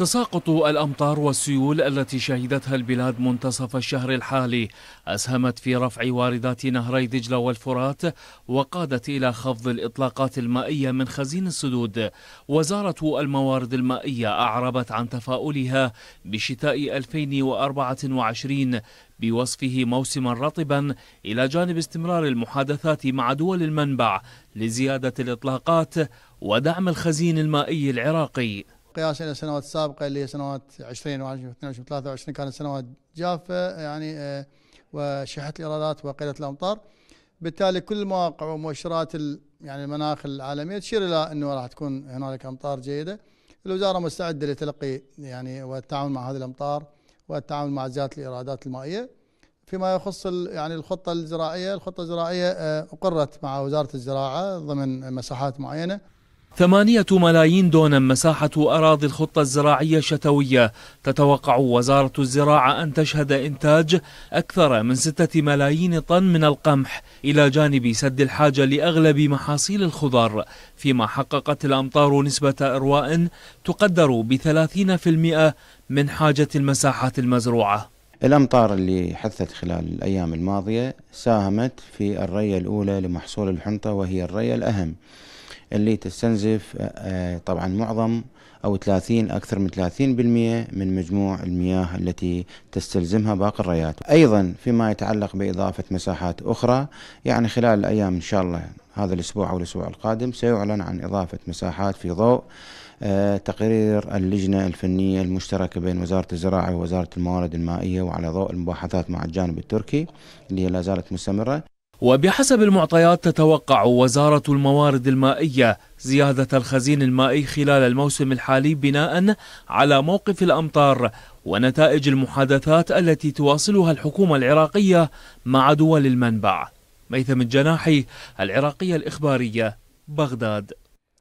تساقط الأمطار والسيول التي شهدتها البلاد منتصف الشهر الحالي أسهمت في رفع واردات نهري دجلة والفرات وقادت إلى خفض الإطلاقات المائية من خزين السدود وزارة الموارد المائية أعربت عن تفاؤلها بشتاء 2024 بوصفه موسما رطبا إلى جانب استمرار المحادثات مع دول المنبع لزيادة الإطلاقات ودعم الخزين المائي العراقي قياسا الى السنوات السابقه اللي هي سنوات 20 و 22 23 كانت سنوات جافه يعني آه، وشحت الايرادات وقله الامطار بالتالي كل المواقع ومؤشرات يعني المناخ العالميه تشير الى انه راح تكون هنالك امطار جيده الوزاره مستعده لتلقي يعني والتعامل مع هذه الامطار والتعامل مع زياده الايرادات المائيه فيما يخص يعني الخطه الزراعيه الخطه الزراعيه آه، اقرت مع وزاره الزراعه ضمن مساحات معينه ثمانية ملايين دونم مساحة أراضي الخطة الزراعية الشتوية تتوقع وزارة الزراعة أن تشهد إنتاج أكثر من ستة ملايين طن من القمح إلى جانب سد الحاجة لأغلب محاصيل الخضار فيما حققت الأمطار نسبة إرواء تقدر بثلاثين في المئة من حاجة المساحات المزروعة الأمطار اللي حثت خلال الأيام الماضية ساهمت في الرية الأولى لمحصول الحنطة وهي الرية الأهم اللي تستنزف آه، آه، طبعا معظم أو 30 أكثر من 30% من مجموع المياه التي تستلزمها باقي الريات أيضا فيما يتعلق بإضافة مساحات أخرى يعني خلال الأيام إن شاء الله هذا الأسبوع أو الأسبوع القادم سيعلن عن إضافة مساحات في ضوء آه، تقرير اللجنة الفنية المشتركة بين وزارة الزراعة ووزارة الموارد المائية وعلى ضوء المباحثات مع الجانب التركي اللي هي لا زالت مستمرة وبحسب المعطيات تتوقع وزارة الموارد المائية زيادة الخزين المائي خلال الموسم الحالي بناء على موقف الأمطار ونتائج المحادثات التي تواصلها الحكومة العراقية مع دول المنبع ميثم الجناحي العراقية الإخبارية بغداد